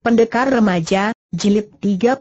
Pendekar Remaja, Jilid 30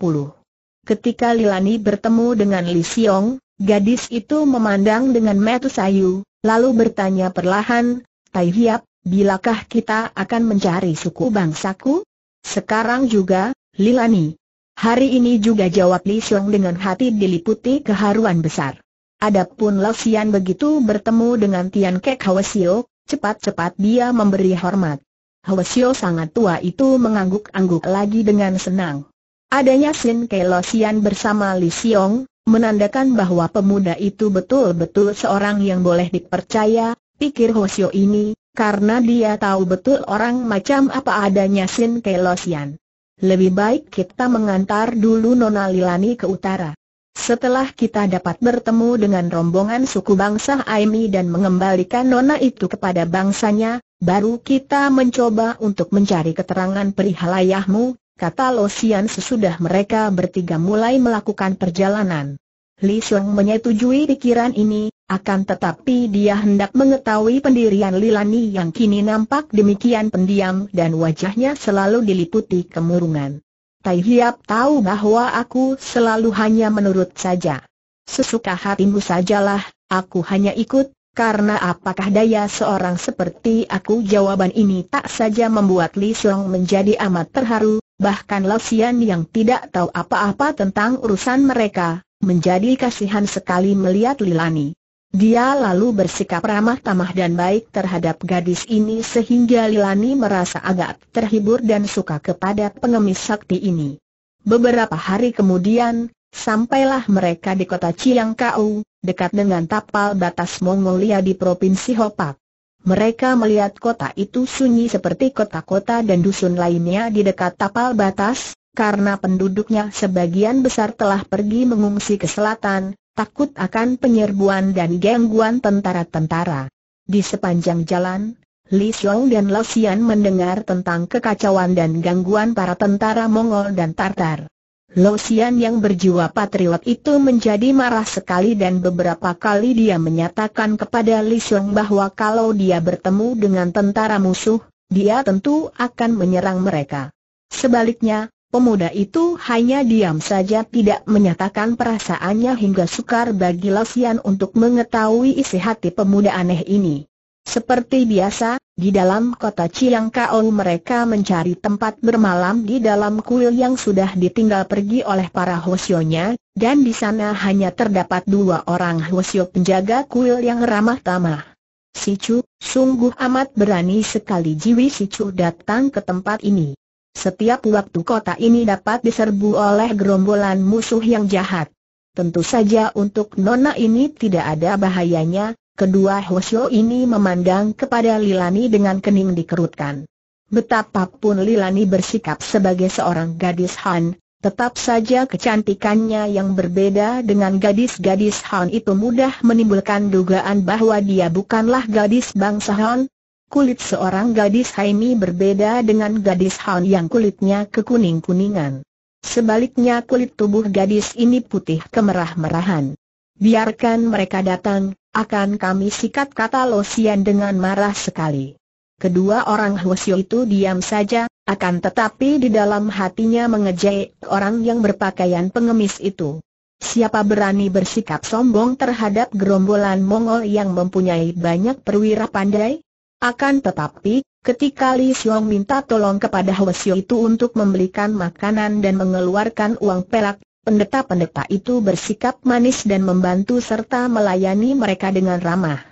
Ketika Lilani bertemu dengan Li Xiong, gadis itu memandang dengan metu sayu, lalu bertanya perlahan, Tai Hiap, bilakah kita akan mencari suku bangsaku? Sekarang juga, Lilani. Hari ini juga jawab Li Xiong dengan hati diliputi keharuan besar. Adapun Lo Xian begitu bertemu dengan Tian Kek Hwasio, Sio, cepat-cepat dia memberi hormat. Hosio sangat tua itu mengangguk-angguk lagi dengan senang. Adanya Sin Losian bersama Li Xiong, menandakan bahwa pemuda itu betul-betul seorang yang boleh dipercaya, pikir Hosio ini, karena dia tahu betul orang macam apa adanya Sin Losian. Lebih baik kita mengantar dulu Nona Lilani ke utara. Setelah kita dapat bertemu dengan rombongan suku bangsa Aimi dan mengembalikan nona itu kepada bangsanya, baru kita mencoba untuk mencari keterangan perihal ayahmu, kata Losian sesudah mereka bertiga mulai melakukan perjalanan. Li Xiong menyetujui pikiran ini, akan tetapi dia hendak mengetahui pendirian Lilani yang kini nampak demikian pendiam dan wajahnya selalu diliputi kemurungan. Tai Hiap tahu bahwa aku selalu hanya menurut saja. Sesuka hatimu sajalah, aku hanya ikut, karena apakah daya seorang seperti aku jawaban ini tak saja membuat Li Song menjadi amat terharu, bahkan Losian yang tidak tahu apa-apa tentang urusan mereka, menjadi kasihan sekali melihat Lilani. Dia lalu bersikap ramah tamah dan baik terhadap gadis ini sehingga Lilani merasa agak terhibur dan suka kepada pengemis sakti ini. Beberapa hari kemudian, sampailah mereka di kota Chiangkau, dekat dengan tapal batas Mongolia di Provinsi Hopak. Mereka melihat kota itu sunyi seperti kota-kota dan dusun lainnya di dekat tapal batas, karena penduduknya sebagian besar telah pergi mengungsi ke selatan, takut akan penyerbuan dan gangguan tentara-tentara. Di sepanjang jalan, Li Xiong dan Lao Xian mendengar tentang kekacauan dan gangguan para tentara Mongol dan Tartar. Lao Xian yang berjiwa patriot itu menjadi marah sekali dan beberapa kali dia menyatakan kepada Li Xiong bahwa kalau dia bertemu dengan tentara musuh, dia tentu akan menyerang mereka. Sebaliknya, Pemuda itu hanya diam saja tidak menyatakan perasaannya hingga sukar bagi Lasian untuk mengetahui isi hati pemuda aneh ini. Seperti biasa, di dalam kota Chiang mereka mencari tempat bermalam di dalam kuil yang sudah ditinggal pergi oleh para hosionya, dan di sana hanya terdapat dua orang hosio penjaga kuil yang ramah tamah. Si Chu, sungguh amat berani sekali Jiwi Si Chu datang ke tempat ini. Setiap waktu kota ini dapat diserbu oleh gerombolan musuh yang jahat. Tentu saja untuk Nona ini tidak ada bahayanya, kedua Hoshio ini memandang kepada Lilani dengan kening dikerutkan. Betapapun Lilani bersikap sebagai seorang gadis Han, tetap saja kecantikannya yang berbeda dengan gadis-gadis Han itu mudah menimbulkan dugaan bahwa dia bukanlah gadis bangsa Han, Kulit seorang gadis Haimi berbeda dengan gadis Han yang kulitnya kekuning-kuningan. Sebaliknya kulit tubuh gadis ini putih kemerah-merahan. Biarkan mereka datang, akan kami sikat kata Losian dengan marah sekali. Kedua orang Hwasyo itu diam saja, akan tetapi di dalam hatinya mengejek orang yang berpakaian pengemis itu. Siapa berani bersikap sombong terhadap gerombolan Mongol yang mempunyai banyak perwira pandai? Akan tetapi, ketika Li Xiong minta tolong kepada Xiu itu untuk membelikan makanan dan mengeluarkan uang perak, pendeta-pendeta itu bersikap manis dan membantu serta melayani mereka dengan ramah.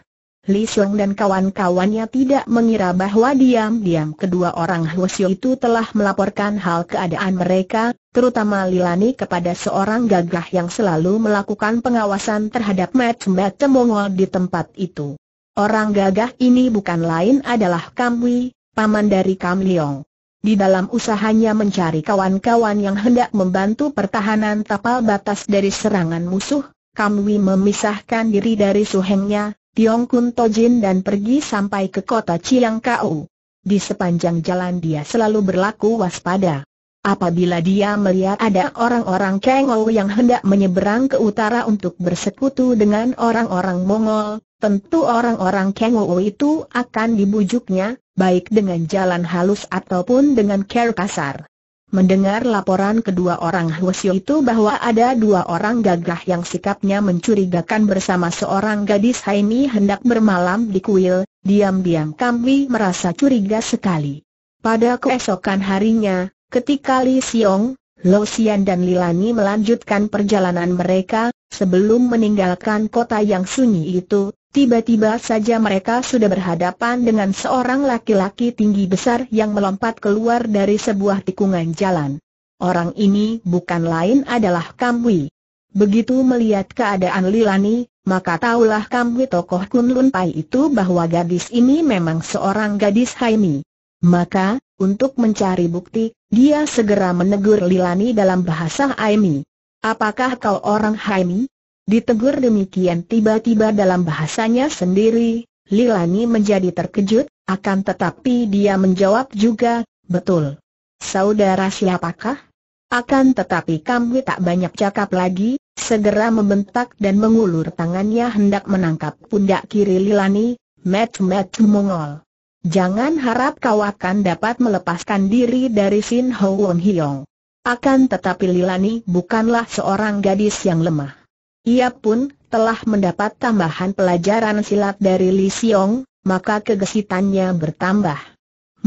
Li Xiong dan kawan-kawannya tidak mengira bahwa diam-diam kedua orang Xiu itu telah melaporkan hal keadaan mereka, terutama Lilani kepada seorang gagah yang selalu melakukan pengawasan terhadap macam-macam Mongol di tempat itu. Orang gagah ini bukan lain adalah Kamwi, paman dari Kam Leong. Di dalam usahanya mencari kawan-kawan yang hendak membantu pertahanan tapal batas dari serangan musuh, Kamwi memisahkan diri dari suhengnya, Tiong Kun Tojin dan pergi sampai ke kota Chiang Kau. Di sepanjang jalan dia selalu berlaku waspada. Apabila dia melihat ada orang-orang Kengou yang hendak menyeberang ke utara untuk bersekutu dengan orang-orang Mongol, Tentu orang-orang Kengowo itu akan dibujuknya, baik dengan jalan halus ataupun dengan care kasar. Mendengar laporan kedua orang Huasio itu bahwa ada dua orang gagah yang sikapnya mencurigakan bersama seorang gadis Haini hendak bermalam di kuil, diam-diam Kambi merasa curiga sekali. Pada keesokan harinya, ketika Li Xiong, Lo Xian dan Lilani melanjutkan perjalanan mereka, sebelum meninggalkan kota yang sunyi itu, Tiba-tiba saja mereka sudah berhadapan dengan seorang laki-laki tinggi besar yang melompat keluar dari sebuah tikungan jalan. Orang ini bukan lain adalah Kamwi. Begitu melihat keadaan Lilani, maka tahulah Kamwi tokoh Kunlun Pai itu bahwa gadis ini memang seorang gadis Haimi. Maka, untuk mencari bukti, dia segera menegur Lilani dalam bahasa Haimi. Apakah kau orang Haimi? Ditegur demikian tiba-tiba dalam bahasanya sendiri, Lilani menjadi terkejut, akan tetapi dia menjawab juga, betul. Saudara siapakah? Akan tetapi kami tak banyak cakap lagi, segera membentak dan mengulur tangannya hendak menangkap pundak kiri Lilani, met-met mongol. Jangan harap kau akan dapat melepaskan diri dari Sin Ho Won Hiong. Akan tetapi Lilani bukanlah seorang gadis yang lemah. Ia pun telah mendapat tambahan pelajaran silat dari Li Xiong, maka kegesitannya bertambah.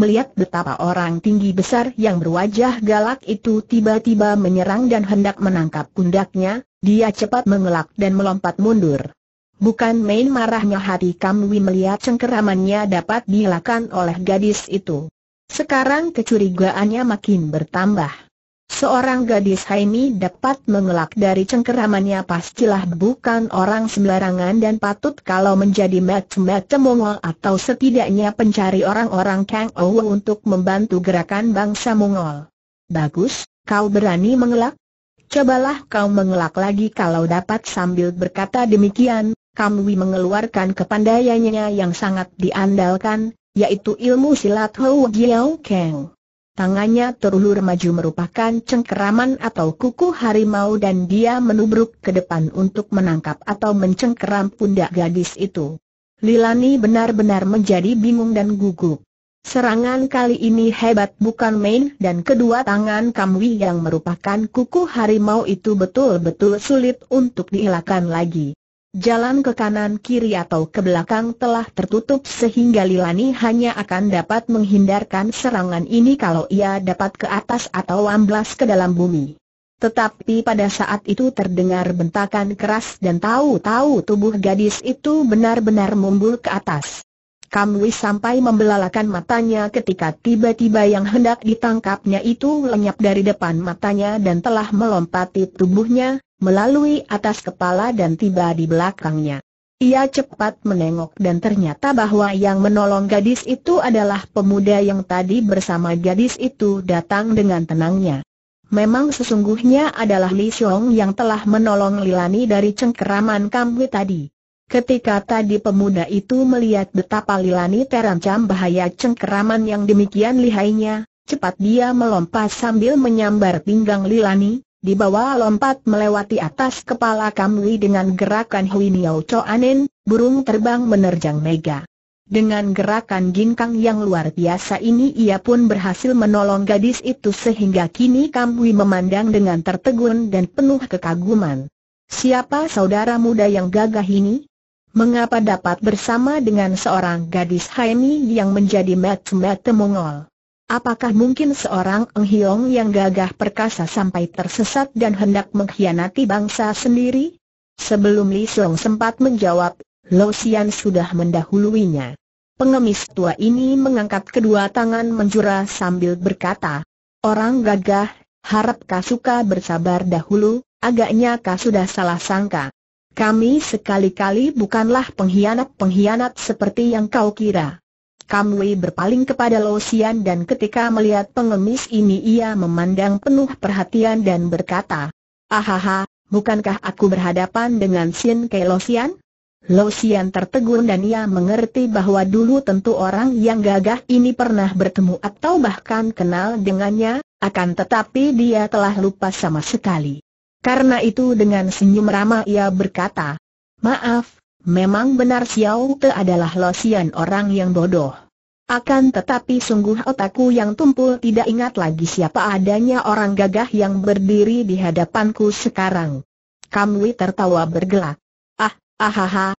Melihat betapa orang tinggi besar yang berwajah galak itu tiba-tiba menyerang dan hendak menangkap pundaknya, dia cepat mengelak dan melompat mundur. Bukan main marahnya hati Kamwi melihat cengkeramannya dapat dilakukan oleh gadis itu. Sekarang kecurigaannya makin bertambah. Seorang gadis Haimi dapat mengelak dari cengkeramannya pastilah bukan orang sembarangan dan patut kalau menjadi mat-mat Mongol atau setidaknya pencari orang-orang Kang Ouwe untuk membantu gerakan bangsa Mongol. Bagus, kau berani mengelak? Cobalah kau mengelak lagi kalau dapat sambil berkata demikian, Kamui mengeluarkan kepandaiannya yang sangat diandalkan, yaitu ilmu silat Hou Jiao Kang. Tangannya terulur maju merupakan cengkeraman atau kuku harimau dan dia menubruk ke depan untuk menangkap atau mencengkeram pundak gadis itu. Lilani benar-benar menjadi bingung dan gugup. Serangan kali ini hebat bukan main dan kedua tangan Kamwi yang merupakan kuku harimau itu betul-betul sulit untuk dielakkan lagi. Jalan ke kanan kiri atau ke belakang telah tertutup sehingga Lilani hanya akan dapat menghindarkan serangan ini kalau ia dapat ke atas atau amblas ke dalam bumi. Tetapi pada saat itu terdengar bentakan keras dan tahu-tahu tubuh gadis itu benar-benar mumbul ke atas. Kamui sampai membelalakan matanya ketika tiba-tiba yang hendak ditangkapnya itu lenyap dari depan matanya dan telah melompati tubuhnya, melalui atas kepala dan tiba di belakangnya. Ia cepat menengok dan ternyata bahwa yang menolong gadis itu adalah pemuda yang tadi bersama gadis itu datang dengan tenangnya. Memang sesungguhnya adalah Li Xiong yang telah menolong Lilani dari cengkeraman Kamwi tadi. Ketika tadi pemuda itu melihat betapa Lilani terancam bahaya cengkeraman yang demikian lihainya, cepat dia melompat sambil menyambar pinggang Lilani, di bawah lompat melewati atas kepala Kamui dengan gerakan Hui Niao Anin, burung terbang menerjang Mega. Dengan gerakan ginkang yang luar biasa ini ia pun berhasil menolong gadis itu sehingga kini Kamui memandang dengan tertegun dan penuh kekaguman. Siapa saudara muda yang gagah ini? Mengapa dapat bersama dengan seorang gadis Haini yang menjadi mat-mat Mongol? Apakah mungkin seorang Eng Hiong yang gagah perkasa sampai tersesat dan hendak mengkhianati bangsa sendiri? Sebelum Li Song sempat menjawab, Lo Xian sudah mendahuluinya. Pengemis tua ini mengangkat kedua tangan menjura sambil berkata, Orang gagah, harap kau suka bersabar dahulu, agaknya kau sudah salah sangka. Kami sekali-kali bukanlah pengkhianat-pengkhianat seperti yang kau kira. Kamui berpaling kepada Lo Sian dan ketika melihat pengemis ini ia memandang penuh perhatian dan berkata, Ahaha, bukankah aku berhadapan dengan Sin Ke Lo Sian? Lo Sian tertegun dan ia mengerti bahwa dulu tentu orang yang gagah ini pernah bertemu atau bahkan kenal dengannya, akan tetapi dia telah lupa sama sekali. Karena itu dengan senyum ramah ia berkata, Maaf, Memang benar Xiao Te adalah losian orang yang bodoh. Akan tetapi sungguh otakku yang tumpul tidak ingat lagi siapa adanya orang gagah yang berdiri di hadapanku sekarang. Kamui tertawa bergelak. Ah, ahaha,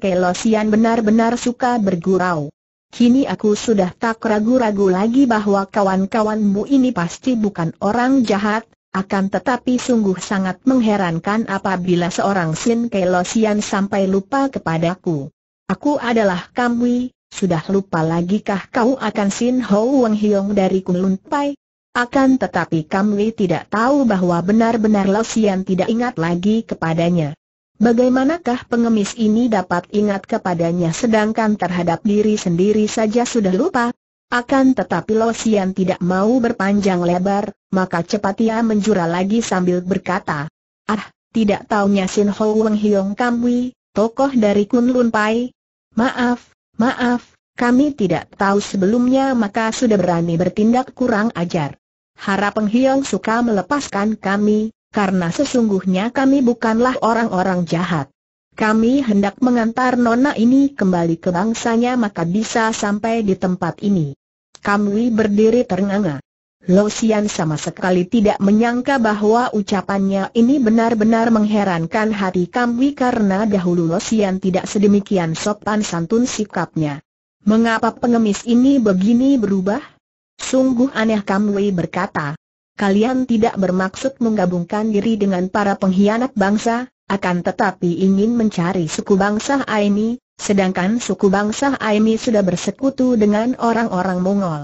Ke losian benar-benar suka bergurau. Kini aku sudah tak ragu-ragu lagi bahwa kawan-kawanmu ini pasti bukan orang jahat, akan tetapi sungguh sangat mengherankan apabila seorang Sin Kelosian sampai lupa kepadaku. Aku adalah Kamui, sudah lupa lagikah kau akan Sin Ho Wang Hiong dari Kunlun Pai? Akan tetapi Kamui tidak tahu bahwa benar-benar Losian tidak ingat lagi kepadanya. Bagaimanakah pengemis ini dapat ingat kepadanya sedangkan terhadap diri sendiri saja sudah lupa? Akan tetapi Losian tidak mau berpanjang lebar, maka cepat ia menjura lagi sambil berkata, Ah, tidak taunya Sin Ho Weng Hiong Wi, tokoh dari Kun Lun Pai. Maaf, maaf, kami tidak tahu sebelumnya maka sudah berani bertindak kurang ajar. Harap Peng Hiong suka melepaskan kami, karena sesungguhnya kami bukanlah orang-orang jahat. Kami hendak mengantar nona ini kembali ke bangsanya maka bisa sampai di tempat ini. Kamui berdiri ternganga. Lo Xian sama sekali tidak menyangka bahwa ucapannya ini benar-benar mengherankan hati Kamui karena dahulu Lo Xian tidak sedemikian sopan santun sikapnya. Mengapa pengemis ini begini berubah? Sungguh aneh Kamui berkata. Kalian tidak bermaksud menggabungkan diri dengan para pengkhianat bangsa? akan tetapi ingin mencari suku bangsa Aini, sedangkan suku bangsa Aini sudah bersekutu dengan orang-orang Mongol.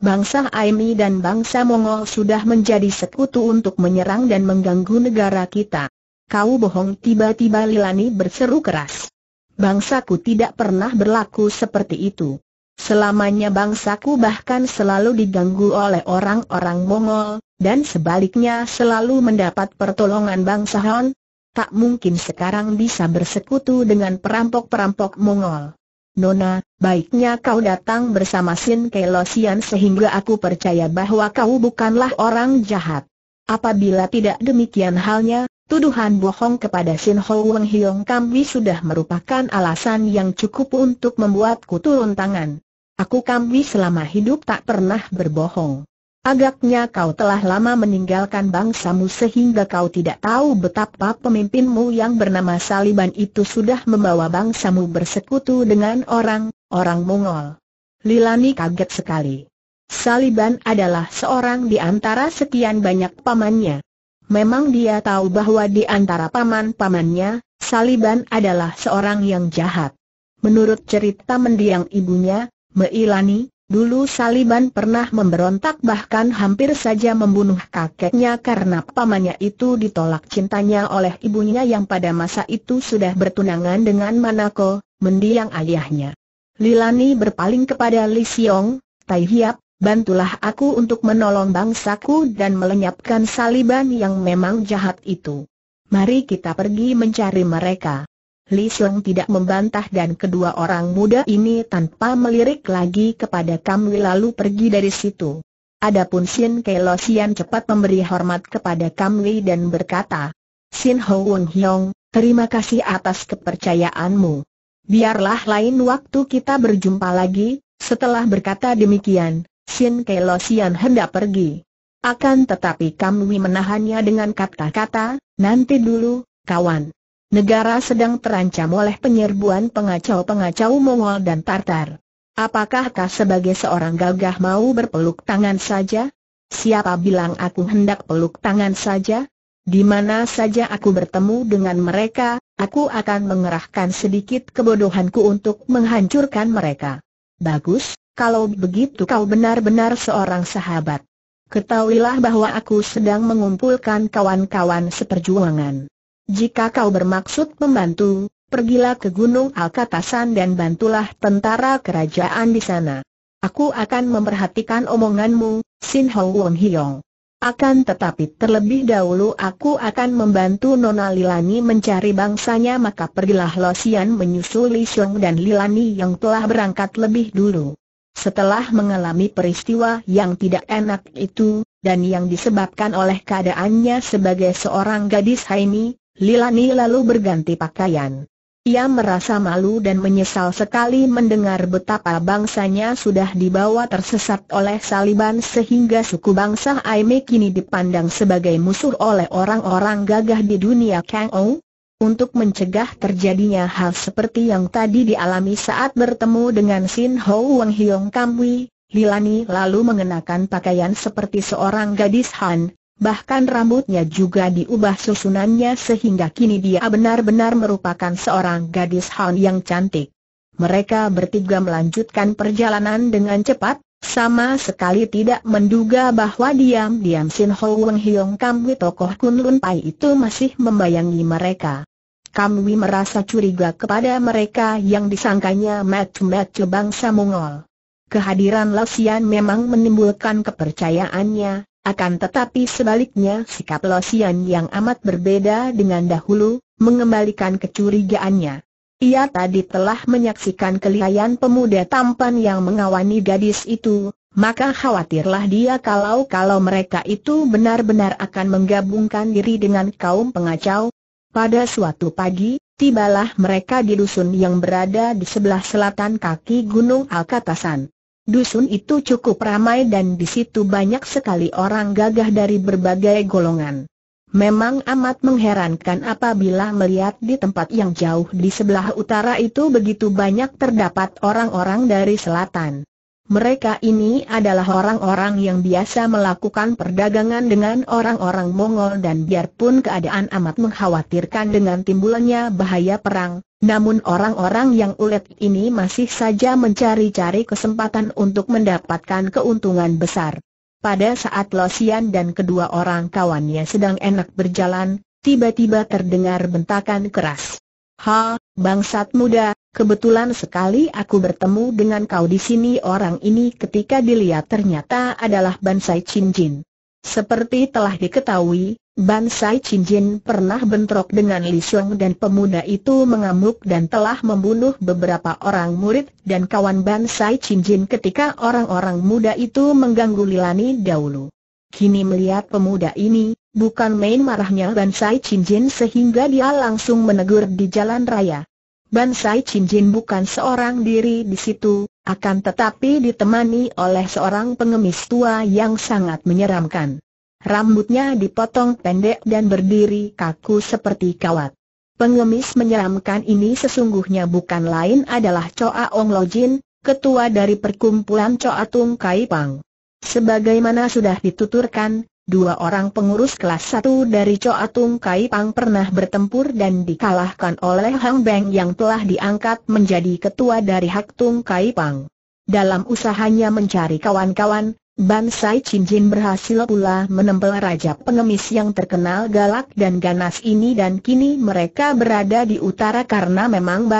Bangsa Aini dan bangsa Mongol sudah menjadi sekutu untuk menyerang dan mengganggu negara kita. Kau bohong tiba-tiba Lilani berseru keras. Bangsaku tidak pernah berlaku seperti itu. Selamanya bangsaku bahkan selalu diganggu oleh orang-orang Mongol, dan sebaliknya selalu mendapat pertolongan bangsa Hon tak mungkin sekarang bisa bersekutu dengan perampok-perampok Mongol. Nona, baiknya kau datang bersama Sin Kelosian sehingga aku percaya bahwa kau bukanlah orang jahat. Apabila tidak demikian halnya, tuduhan bohong kepada Sin Ho Wang Hiong Kamwi sudah merupakan alasan yang cukup untuk membuatku turun tangan. Aku Kamwi selama hidup tak pernah berbohong. Agaknya kau telah lama meninggalkan bangsamu sehingga kau tidak tahu betapa pemimpinmu yang bernama Saliban itu sudah membawa bangsamu bersekutu dengan orang, orang Mongol. Lilani kaget sekali. Saliban adalah seorang di antara sekian banyak pamannya. Memang dia tahu bahwa di antara paman-pamannya, Saliban adalah seorang yang jahat. Menurut cerita mendiang ibunya, Meilani, Dulu Saliban pernah memberontak bahkan hampir saja membunuh kakeknya karena pamannya itu ditolak cintanya oleh ibunya yang pada masa itu sudah bertunangan dengan Manako, mendiang ayahnya. Lilani berpaling kepada Li Xiong, Tai Hiap, bantulah aku untuk menolong bangsaku dan melenyapkan Saliban yang memang jahat itu. Mari kita pergi mencari mereka. Li Seng tidak membantah dan kedua orang muda ini tanpa melirik lagi kepada Kamui lalu pergi dari situ. Adapun Sin Kelosian cepat memberi hormat kepada Kamui dan berkata, Sin Ho Wong Hiong, terima kasih atas kepercayaanmu. Biarlah lain waktu kita berjumpa lagi, setelah berkata demikian, Sin Kelosian hendak pergi. Akan tetapi Kamui menahannya dengan kata-kata, nanti dulu, kawan. Negara sedang terancam oleh penyerbuan pengacau-pengacau Mongol dan Tartar. Apakah kau sebagai seorang gagah mau berpeluk tangan saja? Siapa bilang aku hendak peluk tangan saja? Di mana saja aku bertemu dengan mereka, aku akan mengerahkan sedikit kebodohanku untuk menghancurkan mereka. Bagus, kalau begitu kau benar-benar seorang sahabat. Ketahuilah bahwa aku sedang mengumpulkan kawan-kawan seperjuangan. Jika kau bermaksud membantu, pergilah ke Gunung Alkatasan dan bantulah tentara kerajaan di sana. Aku akan memperhatikan omonganmu, Sin Ho Wong Hiong. Akan tetapi terlebih dahulu aku akan membantu Nona Lilani mencari bangsanya maka pergilah Losian menyusul Li Xiong dan Lilani yang telah berangkat lebih dulu. Setelah mengalami peristiwa yang tidak enak itu, dan yang disebabkan oleh keadaannya sebagai seorang gadis Haini, Lilani lalu berganti pakaian. Ia merasa malu dan menyesal sekali mendengar betapa bangsanya sudah dibawa tersesat oleh Saliban sehingga suku bangsa Aime kini dipandang sebagai musuh oleh orang-orang gagah di dunia Kang Ou. Untuk mencegah terjadinya hal seperti yang tadi dialami saat bertemu dengan Sin Ho Wang Hyong Kamui, Lilani lalu mengenakan pakaian seperti seorang gadis Han, Bahkan rambutnya juga diubah susunannya sehingga kini dia benar-benar merupakan seorang gadis Han yang cantik. Mereka bertiga melanjutkan perjalanan dengan cepat, sama sekali tidak menduga bahwa diam-diam Sin Ho Weng Hiong Kam Wi tokoh Kun Lun Pai itu masih membayangi mereka. Kam Wi merasa curiga kepada mereka yang disangkanya macu-macu bangsa Mongol. Kehadiran Lasian memang menimbulkan kepercayaannya, akan tetapi sebaliknya sikap Losian yang amat berbeda dengan dahulu, mengembalikan kecurigaannya. Ia tadi telah menyaksikan kelihayan pemuda tampan yang mengawani gadis itu, maka khawatirlah dia kalau-kalau mereka itu benar-benar akan menggabungkan diri dengan kaum pengacau. Pada suatu pagi, tibalah mereka di dusun yang berada di sebelah selatan kaki Gunung Alkatasan. Dusun itu cukup ramai dan di situ banyak sekali orang gagah dari berbagai golongan. Memang amat mengherankan apabila melihat di tempat yang jauh di sebelah utara itu begitu banyak terdapat orang-orang dari selatan. Mereka ini adalah orang-orang yang biasa melakukan perdagangan dengan orang-orang Mongol dan biarpun keadaan amat mengkhawatirkan dengan timbulannya bahaya perang, namun orang-orang yang ulet ini masih saja mencari-cari kesempatan untuk mendapatkan keuntungan besar. Pada saat Losian dan kedua orang kawannya sedang enak berjalan, tiba-tiba terdengar bentakan keras. Ha, bangsat muda, kebetulan sekali aku bertemu dengan kau di sini orang ini ketika dilihat ternyata adalah Bansai Chin Jin. Seperti telah diketahui, Bansai Jin pernah bentrok dengan Li Xiong dan pemuda itu mengamuk dan telah membunuh beberapa orang murid dan kawan Bansai Jin ketika orang-orang muda itu mengganggu Lilani dahulu. Kini melihat pemuda ini, bukan main marahnya Bansai Jin sehingga dia langsung menegur di jalan raya. Bansai Jin bukan seorang diri di situ, akan tetapi ditemani oleh seorang pengemis tua yang sangat menyeramkan. Rambutnya dipotong pendek dan berdiri kaku seperti kawat. Pengemis menyeramkan ini sesungguhnya bukan lain adalah Choa Ong Lo Jin, ketua dari perkumpulan Choa Tung Kai Pang. Sebagaimana sudah dituturkan, dua orang pengurus kelas 1 dari Choa Tung Kai Pang pernah bertempur dan dikalahkan oleh Hang Beng yang telah diangkat menjadi ketua dari Hak Tung Kai Pang. Dalam usahanya mencari kawan-kawan, Chin Jin berhasil pula menempel raja pengemis yang terkenal galak dan ganas ini dan kini mereka berada di utara karena memang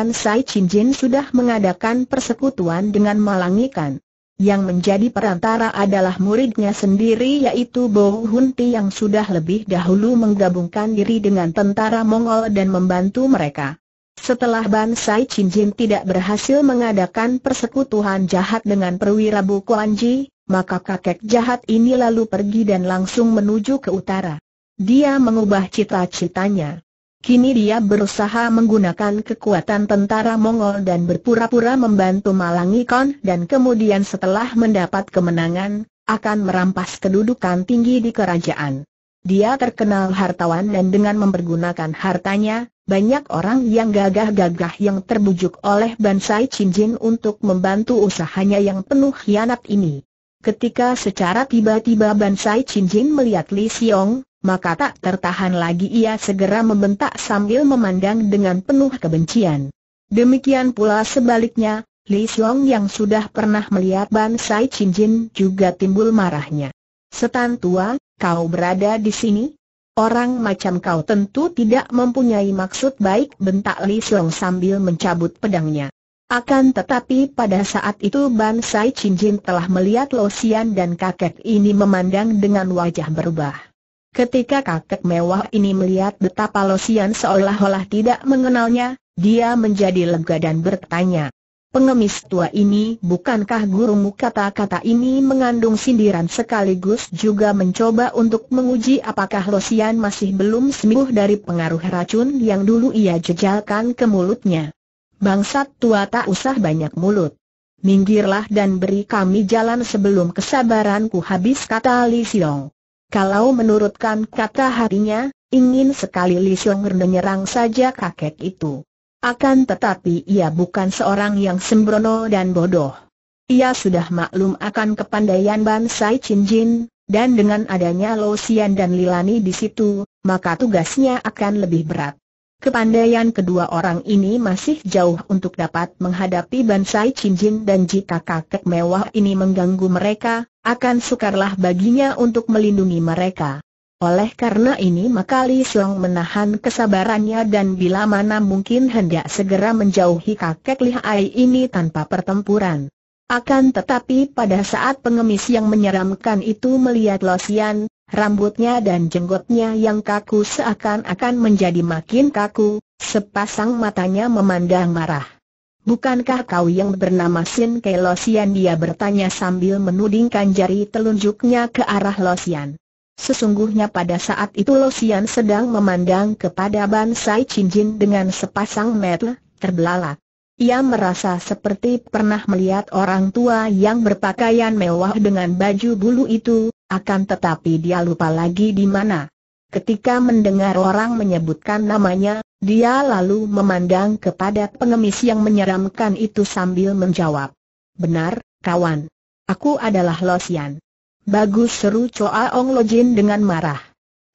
Chin Jin sudah mengadakan persekutuan dengan Malangikan. Yang menjadi perantara adalah muridnya sendiri yaitu Bo Hunti yang sudah lebih dahulu menggabungkan diri dengan tentara Mongol dan membantu mereka. Setelah Bansai Jin tidak berhasil mengadakan persekutuan jahat dengan perwira Bu Ji, maka kakek jahat ini lalu pergi dan langsung menuju ke utara. Dia mengubah cita-citanya. Kini dia berusaha menggunakan kekuatan tentara Mongol dan berpura-pura membantu Malangikon dan kemudian setelah mendapat kemenangan, akan merampas kedudukan tinggi di kerajaan. Dia terkenal hartawan dan dengan mempergunakan hartanya, banyak orang yang gagah-gagah yang terbujuk oleh Bansai Jin untuk membantu usahanya yang penuh hianat ini. Ketika secara tiba-tiba Bansai Chinjin melihat Li Xiong, maka tak tertahan lagi ia segera membentak sambil memandang dengan penuh kebencian. Demikian pula sebaliknya, Li Xiong yang sudah pernah melihat Bansai Chinjin juga timbul marahnya. Setan tua, kau berada di sini? Orang macam kau tentu tidak mempunyai maksud baik bentak Li Xiong sambil mencabut pedangnya. Akan tetapi pada saat itu Ban Sai Jin telah melihat Lo Sian dan kakek ini memandang dengan wajah berubah. Ketika kakek mewah ini melihat betapa Lo Sian seolah-olah tidak mengenalnya, dia menjadi lega dan bertanya. Pengemis tua ini bukankah gurumu kata-kata ini mengandung sindiran sekaligus juga mencoba untuk menguji apakah Losian masih belum sembuh dari pengaruh racun yang dulu ia jejalkan ke mulutnya bangsat tua tak usah banyak mulut. Minggirlah dan beri kami jalan sebelum kesabaranku habis kata Li Xiong. Kalau menurutkan kata hatinya, ingin sekali Li Xiong menyerang saja kakek itu. Akan tetapi ia bukan seorang yang sembrono dan bodoh. Ia sudah maklum akan kepandaian Ban Sai Chin Jin, dan dengan adanya Lo Xian dan Lilani di situ, maka tugasnya akan lebih berat. Kepandaian kedua orang ini masih jauh untuk dapat menghadapi Bansai Cincin dan jika kakek mewah ini mengganggu mereka, akan sukarlah baginya untuk melindungi mereka. Oleh karena ini maka Li Xiong menahan kesabarannya dan bila mana mungkin hendak segera menjauhi kakek lihai ini tanpa pertempuran. Akan tetapi pada saat pengemis yang menyeramkan itu melihat Losian, Rambutnya dan jenggotnya yang kaku seakan-akan menjadi makin kaku, sepasang matanya memandang marah. Bukankah kau yang bernama Sin Ke Losian dia bertanya sambil menudingkan jari telunjuknya ke arah Losian. Sesungguhnya pada saat itu Losian sedang memandang kepada Bansai Cincin dengan sepasang mata terbelalak. Ia merasa seperti pernah melihat orang tua yang berpakaian mewah dengan baju bulu itu, akan tetapi dia lupa lagi di mana. Ketika mendengar orang menyebutkan namanya, dia lalu memandang kepada pengemis yang menyeramkan itu sambil menjawab. Benar, kawan. Aku adalah Losian. Bagus seru Choa Ong Lojin dengan marah.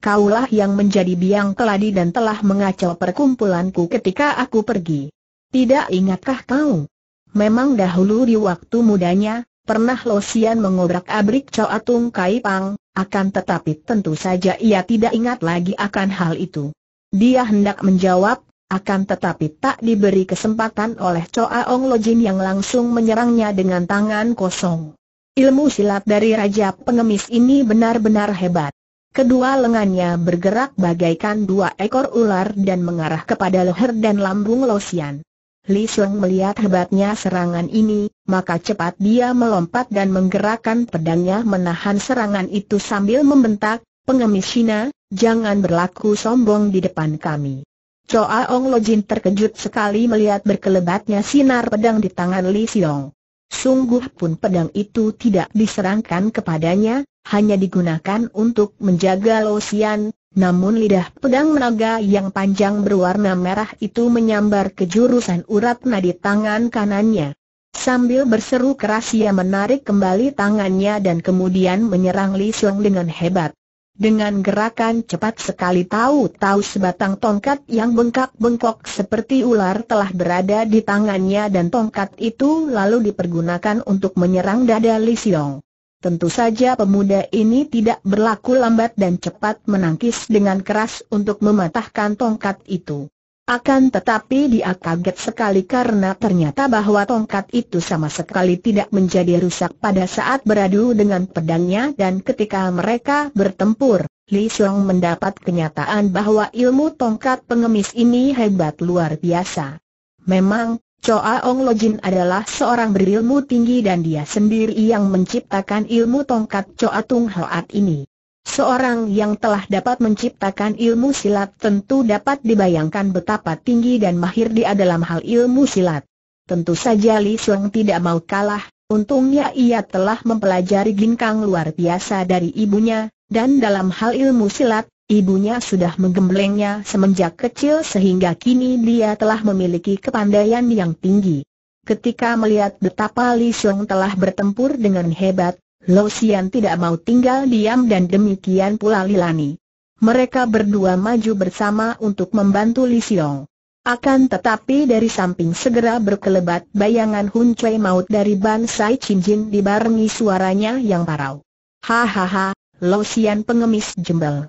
Kaulah yang menjadi biang keladi dan telah mengacau perkumpulanku ketika aku pergi. Tidak ingatkah kau? Memang dahulu di waktu mudanya, Pernah Lo Sian mengobrak-abrik Chow Atung Kai Pang, akan tetapi tentu saja ia tidak ingat lagi akan hal itu. Dia hendak menjawab, akan tetapi tak diberi kesempatan oleh Choa Ong Lojin yang langsung menyerangnya dengan tangan kosong. Ilmu silat dari Raja Pengemis ini benar-benar hebat. Kedua lengannya bergerak bagaikan dua ekor ular dan mengarah kepada leher dan lambung Losian. Li Sung melihat hebatnya serangan ini, maka cepat dia melompat dan menggerakkan pedangnya menahan serangan itu sambil membentak, pengemis Cina, jangan berlaku sombong di depan kami. Choa Ong Jin terkejut sekali melihat berkelebatnya sinar pedang di tangan Li Siong. Sungguh pun pedang itu tidak diserangkan kepadanya, hanya digunakan untuk menjaga Lo Xian, namun lidah pedang naga yang panjang berwarna merah itu menyambar ke jurusan urat nadi tangan kanannya. Sambil berseru keras ia menarik kembali tangannya dan kemudian menyerang Li Xiong dengan hebat. Dengan gerakan cepat sekali tahu-tahu sebatang tongkat yang bengkak-bengkok seperti ular telah berada di tangannya dan tongkat itu lalu dipergunakan untuk menyerang dada Li Xiong. Tentu saja pemuda ini tidak berlaku lambat dan cepat menangkis dengan keras untuk mematahkan tongkat itu. Akan tetapi dia kaget sekali karena ternyata bahwa tongkat itu sama sekali tidak menjadi rusak pada saat beradu dengan pedangnya dan ketika mereka bertempur, Li Song mendapat kenyataan bahwa ilmu tongkat pengemis ini hebat luar biasa. Memang, Choa Ong Lojin adalah seorang berilmu tinggi dan dia sendiri yang menciptakan ilmu tongkat Choa Tung Hoat ini. Seorang yang telah dapat menciptakan ilmu silat tentu dapat dibayangkan betapa tinggi dan mahir dia dalam hal ilmu silat. Tentu saja Li Song tidak mau kalah, untungnya ia telah mempelajari ginkang luar biasa dari ibunya, dan dalam hal ilmu silat, Ibunya sudah menggemblengnya semenjak kecil sehingga kini dia telah memiliki kepandaian yang tinggi. Ketika melihat betapa Li Xiong telah bertempur dengan hebat, Lo Xian tidak mau tinggal diam dan demikian pula Lilani. Mereka berdua maju bersama untuk membantu Li Xiong. Akan tetapi dari samping segera berkelebat bayangan Hun Cui maut dari Bansai Jin dibarengi suaranya yang parau. Hahaha, Lo Xian pengemis jembel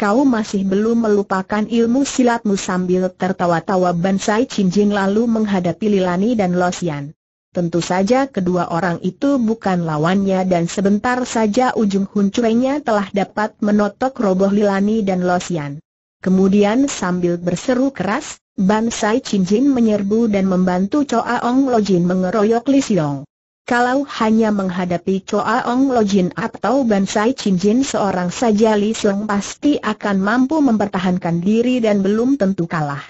kau masih belum melupakan ilmu silatmu sambil tertawa-tawa Bansai Cinjing lalu menghadapi Lilani dan Losian. Tentu saja kedua orang itu bukan lawannya dan sebentar saja ujung huncuenya telah dapat menotok roboh Lilani dan Losian. Kemudian sambil berseru keras, Bansai Cinjin menyerbu dan membantu Choa Ong Lojin mengeroyok Lisiong. Kalau hanya menghadapi Choaong Lojin atau Bansai Chinjin seorang saja Li Seng pasti akan mampu mempertahankan diri dan belum tentu kalah.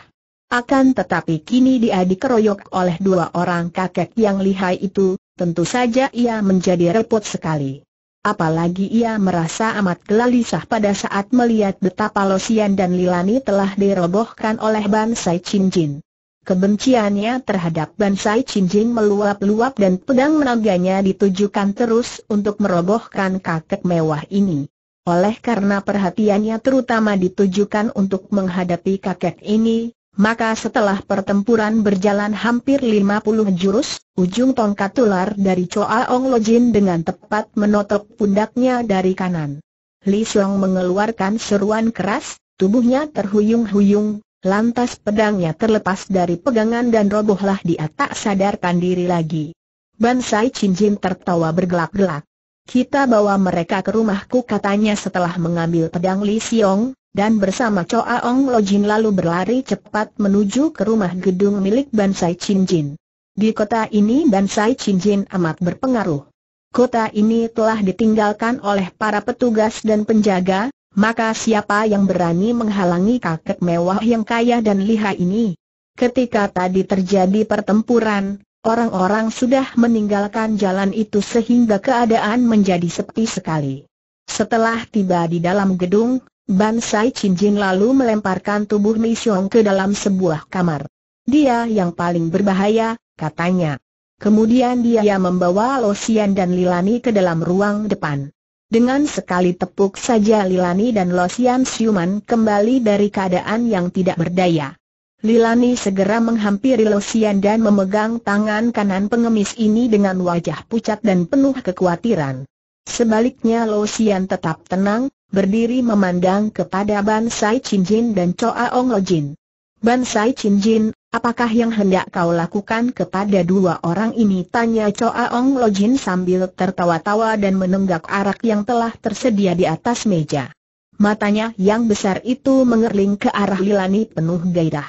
Akan tetapi kini dia dikeroyok oleh dua orang kakek yang lihai itu, tentu saja ia menjadi repot sekali. Apalagi ia merasa amat gelisah pada saat melihat betapa Losian dan Lilani telah dirobohkan oleh Bansai Chinjin. Kebenciannya terhadap Bansai Cincin meluap-luap dan pedang menaganya ditujukan terus untuk merobohkan kakek mewah ini. Oleh karena perhatiannya terutama ditujukan untuk menghadapi kakek ini, maka setelah pertempuran berjalan hampir 50 jurus, ujung tongkat tular dari Choa Ong Lojin dengan tepat menotok pundaknya dari kanan. Li Xiong mengeluarkan seruan keras, tubuhnya terhuyung-huyung, Lantas pedangnya terlepas dari pegangan dan robohlah dia tak sadarkan diri lagi. Bansai Cincin tertawa bergelak-gelak. Kita bawa mereka ke rumahku katanya setelah mengambil pedang Li Xiong, dan bersama Choa Ong Lojin lalu berlari cepat menuju ke rumah gedung milik Bansai Cincin. Di kota ini Bansai Cincin amat berpengaruh. Kota ini telah ditinggalkan oleh para petugas dan penjaga, maka siapa yang berani menghalangi kakek mewah yang kaya dan lihai ini? Ketika tadi terjadi pertempuran, orang-orang sudah meninggalkan jalan itu sehingga keadaan menjadi sepi sekali. Setelah tiba di dalam gedung, Bansai Cinjin lalu melemparkan tubuh Misyong ke dalam sebuah kamar. Dia yang paling berbahaya, katanya. Kemudian dia membawa Losian dan Lilani ke dalam ruang depan. Dengan sekali tepuk saja Lilani dan Losian Siuman kembali dari keadaan yang tidak berdaya. Lilani segera menghampiri Losian dan memegang tangan kanan pengemis ini dengan wajah pucat dan penuh kekhawatiran. Sebaliknya Losian tetap tenang, berdiri memandang kepada Ban Sai dan Choa Ong Lo Jin. Ban Sai Apakah yang hendak kau lakukan kepada dua orang ini? Tanya Choa Ong Lojin sambil tertawa-tawa dan menenggak arak yang telah tersedia di atas meja. Matanya yang besar itu mengerling ke arah Lilani penuh gairah.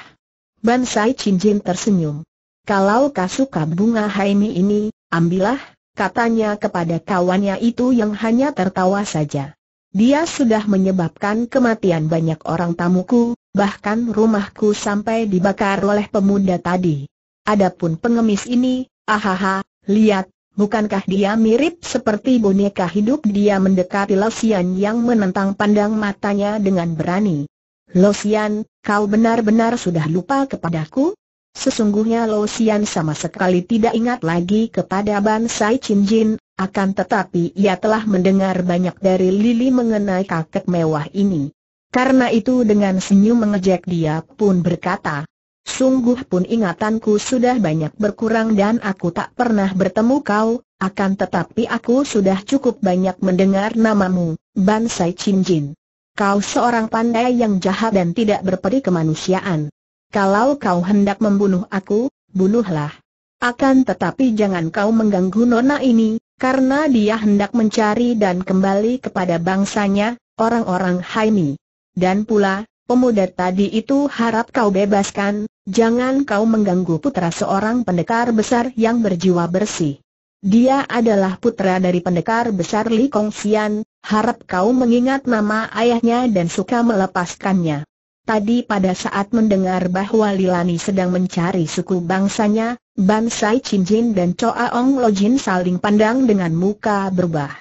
Bansai Cincin tersenyum. Kalau kau suka bunga Haimi ini, ambillah, katanya kepada kawannya itu yang hanya tertawa saja. Dia sudah menyebabkan kematian banyak orang tamuku, bahkan rumahku sampai dibakar oleh pemuda tadi. Adapun pengemis ini, ahaha, lihat, bukankah dia mirip seperti boneka hidup dia mendekati Losian yang menentang pandang matanya dengan berani. Losian, kau benar-benar sudah lupa kepadaku? Sesungguhnya Losian sama sekali tidak ingat lagi kepada Ban Sai Chin Jin, akan tetapi ia telah mendengar banyak dari Lili mengenai kakek mewah ini. Karena itu dengan senyum mengejek dia pun berkata, Sungguh pun ingatanku sudah banyak berkurang dan aku tak pernah bertemu kau, akan tetapi aku sudah cukup banyak mendengar namamu, Bansai Chinjin. Kau seorang pandai yang jahat dan tidak berperi kemanusiaan. Kalau kau hendak membunuh aku, bunuhlah. Akan tetapi jangan kau mengganggu nona ini, karena dia hendak mencari dan kembali kepada bangsanya, orang-orang Haimi. Dan pula, pemuda tadi itu harap kau bebaskan, jangan kau mengganggu putra seorang pendekar besar yang berjiwa bersih. Dia adalah putra dari pendekar besar Li Xian, harap kau mengingat nama ayahnya dan suka melepaskannya. Tadi pada saat mendengar bahwa Lilani sedang mencari suku bangsanya, Ban Sai Chin Jin dan Choa Ong Lo Jin saling pandang dengan muka berubah.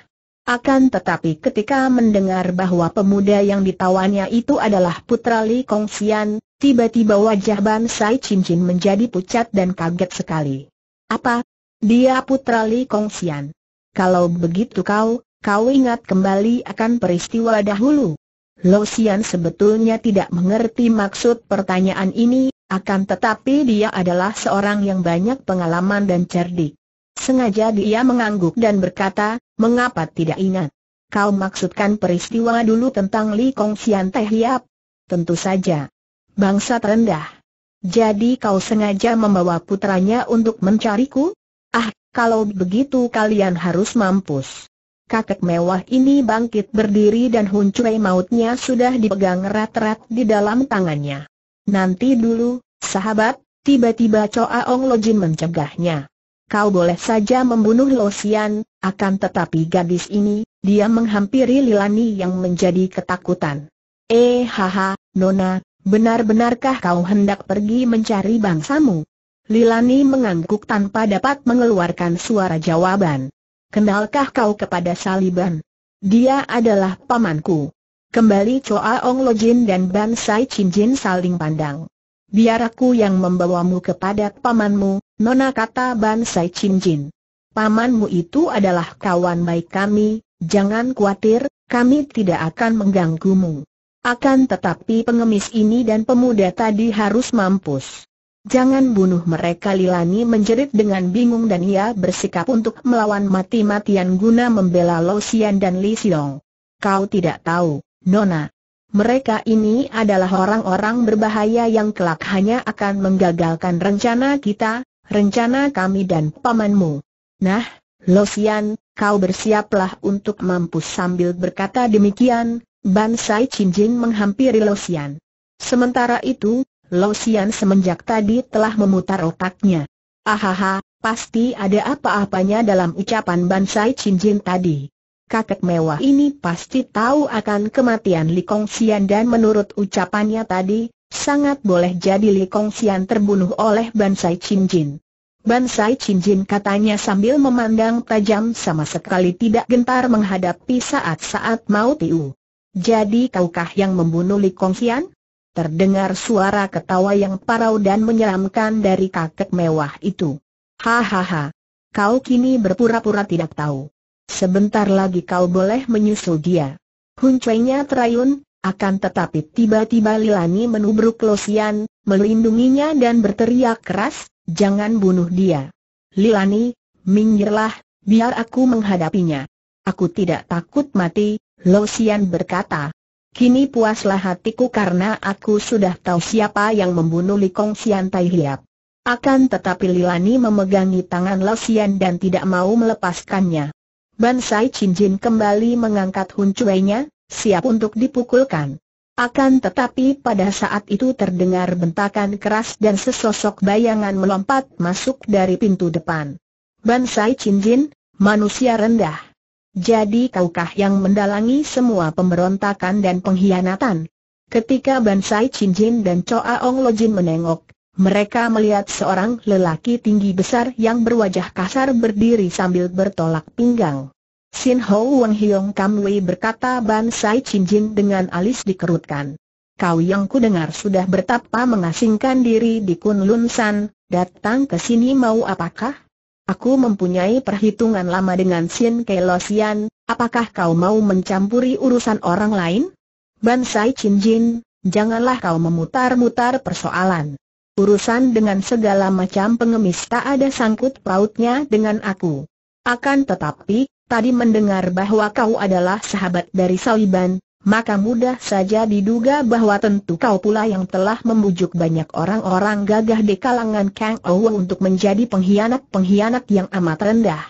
Akan tetapi ketika mendengar bahwa pemuda yang ditawannya itu adalah putra Li Kong Xian, tiba-tiba wajah Ban Sai Chin Jin menjadi pucat dan kaget sekali. Apa? Dia putra Li Kong Xian. Kalau begitu kau, kau ingat kembali akan peristiwa dahulu. Lo Xian sebetulnya tidak mengerti maksud pertanyaan ini, akan tetapi dia adalah seorang yang banyak pengalaman dan cerdik. Sengaja dia mengangguk dan berkata, mengapa tidak ingat? Kau maksudkan peristiwa dulu tentang Li Kong Xian Teh Hiap? Tentu saja. Bangsa rendah. Jadi kau sengaja membawa putranya untuk mencariku? Ah, kalau begitu kalian harus mampus kakek mewah ini bangkit berdiri dan huncuai mautnya sudah dipegang erat-erat di dalam tangannya. Nanti dulu, sahabat, tiba-tiba Choa Ong Lojin mencegahnya. Kau boleh saja membunuh Lo Xian, akan tetapi gadis ini, dia menghampiri Lilani yang menjadi ketakutan. Eh haha, Nona, benar-benarkah kau hendak pergi mencari bangsamu? Lilani mengangguk tanpa dapat mengeluarkan suara jawaban. Kenalkah kau kepada Saliban? Dia adalah pamanku. Kembali Choa Ong Lojin dan Ban Sai Chin Jin saling pandang. Biar aku yang membawamu kepada pamanmu, Nona kata Ban Sai Chin Jin. Pamanmu itu adalah kawan baik kami, jangan khawatir, kami tidak akan mengganggumu. Akan tetapi pengemis ini dan pemuda tadi harus mampus. Jangan bunuh mereka Lilani menjerit dengan bingung dan ia bersikap untuk melawan mati-matian guna membela Lo Xian dan Li Xiong. Kau tidak tahu, Nona. Mereka ini adalah orang-orang berbahaya yang kelak hanya akan menggagalkan rencana kita, rencana kami dan pamanmu. Nah, Lo Xian, kau bersiaplah untuk mampus sambil berkata demikian, Ban Sai Chin Jin menghampiri Lo Xian. Sementara itu, Lo Sian semenjak tadi telah memutar otaknya. Ahaha, pasti ada apa-apanya dalam ucapan Bansai Cinjin tadi. Kakek mewah ini pasti tahu akan kematian Li Kong Sian dan menurut ucapannya tadi, sangat boleh jadi Li Kong Sian terbunuh oleh Bansai Cinjin. Bansai Cinjin katanya sambil memandang tajam sama sekali tidak gentar menghadapi saat-saat mau tiu. Jadi kaukah yang membunuh Li Kong Xian? terdengar suara ketawa yang parau dan menyeramkan dari kakek mewah itu. Hahaha. Kau kini berpura-pura tidak tahu. Sebentar lagi kau boleh menyusul dia. Huncuenya terayun, akan tetapi tiba-tiba Lilani menubruk Losian, melindunginya dan berteriak keras, jangan bunuh dia. Lilani, minggirlah, biar aku menghadapinya. Aku tidak takut mati, Losian berkata, Kini puaslah hatiku karena aku sudah tahu siapa yang membunuh Likong Sian Tai Hiap. Akan tetapi Lilani memegangi tangan Sian dan tidak mau melepaskannya. Bansai Jin kembali mengangkat huncuainya, siap untuk dipukulkan. Akan tetapi pada saat itu terdengar bentakan keras dan sesosok bayangan melompat masuk dari pintu depan. Bansai Jin, manusia rendah. Jadi kaukah yang mendalangi semua pemberontakan dan pengkhianatan? Ketika Bansai Jin dan Choa Ong Lojin menengok, mereka melihat seorang lelaki tinggi besar yang berwajah kasar berdiri sambil bertolak pinggang. Sin Ho Wang Hiong Kam Wei berkata Bansai Jin dengan alis dikerutkan. Kau yang ku dengar sudah bertapa mengasingkan diri di Kunlun San, datang ke sini mau apakah? Aku mempunyai perhitungan lama dengan Sin Kelosian, apakah kau mau mencampuri urusan orang lain? Bansai Chin Jin, janganlah kau memutar-mutar persoalan. Urusan dengan segala macam pengemis tak ada sangkut pautnya dengan aku. Akan tetapi, tadi mendengar bahwa kau adalah sahabat dari Sauiban, maka mudah saja diduga bahwa tentu kau pula yang telah membujuk banyak orang-orang gagah di kalangan Kang Ouw untuk menjadi pengkhianat-pengkhianat yang amat rendah.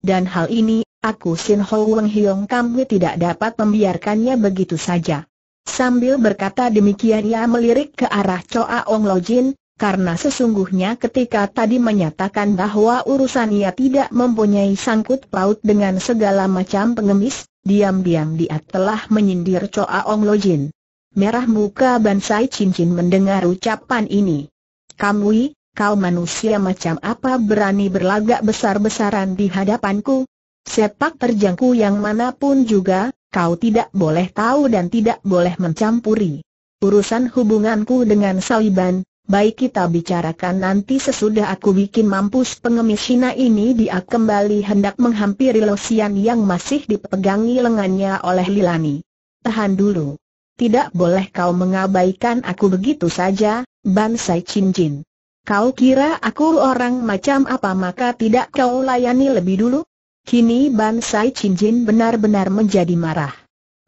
Dan hal ini, aku Sin Ho Wang Hiong kami tidak dapat membiarkannya begitu saja. Sambil berkata demikian ia melirik ke arah Choa Ong Lo Jin, karena sesungguhnya ketika tadi menyatakan bahwa urusan ia tidak mempunyai sangkut paut dengan segala macam pengemis, diam-diam dia telah menyindir Choa Ong Lojin. Merah muka Bansai Cincin mendengar ucapan ini. Kamui, kau manusia macam apa berani berlagak besar-besaran di hadapanku? Sepak terjangku yang manapun juga, kau tidak boleh tahu dan tidak boleh mencampuri. Urusan hubunganku dengan Saliban, baik kita bicarakan nanti sesudah aku bikin mampus pengemis Cina ini dia kembali hendak menghampiri Losian yang masih dipegangi lengannya oleh Lilani. Tahan dulu. Tidak boleh kau mengabaikan aku begitu saja, Bansai Cincin. Kau kira aku orang macam apa maka tidak kau layani lebih dulu? Kini Bansai Cincin benar-benar menjadi marah.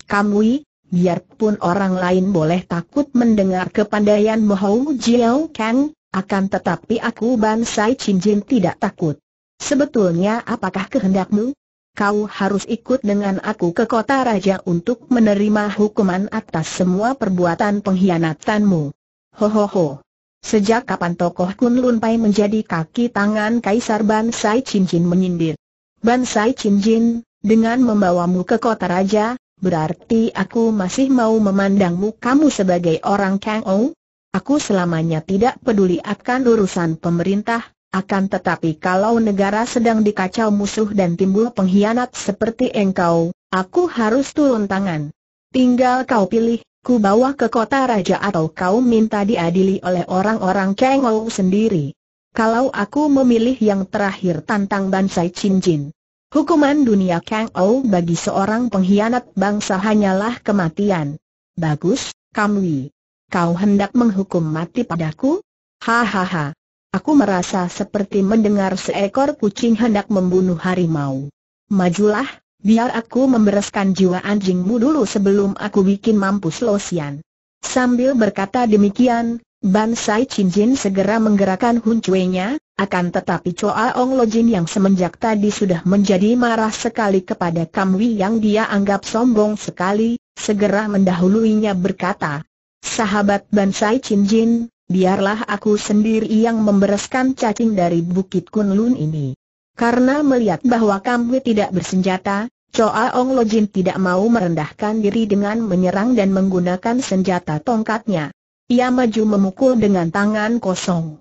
Kamui, Biarpun orang lain boleh takut mendengar kepandaian Mohou Jiao Kang, akan tetapi aku Bansai Jin tidak takut. Sebetulnya apakah kehendakmu? Kau harus ikut dengan aku ke kota raja untuk menerima hukuman atas semua perbuatan pengkhianatanmu. Hohoho. Sejak kapan tokoh Lun Pai menjadi kaki tangan Kaisar Bansai Cincin menyindir? Bansai Cincin, dengan membawamu ke kota raja, berarti aku masih mau memandangmu kamu sebagai orang Kang Ou? Aku selamanya tidak peduli akan urusan pemerintah, akan tetapi kalau negara sedang dikacau musuh dan timbul pengkhianat seperti engkau, aku harus turun tangan. Tinggal kau pilih, ku bawa ke kota raja atau kau minta diadili oleh orang-orang Kang Ou sendiri. Kalau aku memilih yang terakhir tantang Bansai Cincin. Hukuman dunia Kang Ou bagi seorang pengkhianat bangsa hanyalah kematian. Bagus, Kamwi. Kau hendak menghukum mati padaku? Hahaha. Aku merasa seperti mendengar seekor kucing hendak membunuh harimau. Majulah, biar aku membereskan jiwa anjingmu dulu sebelum aku bikin mampus losian. Sambil berkata demikian, Ban Sai Chin Jin segera menggerakkan huncuenya, akan tetapi Choa Ong Lojin yang semenjak tadi sudah menjadi marah sekali kepada Kam Kamwi yang dia anggap sombong sekali, segera mendahuluinya berkata, Sahabat Bansai Chin Jin, biarlah aku sendiri yang membereskan cacing dari Bukit Kun Lun ini. Karena melihat bahwa Kam Kamwi tidak bersenjata, Choa Ong Lojin tidak mau merendahkan diri dengan menyerang dan menggunakan senjata tongkatnya. Ia maju memukul dengan tangan kosong.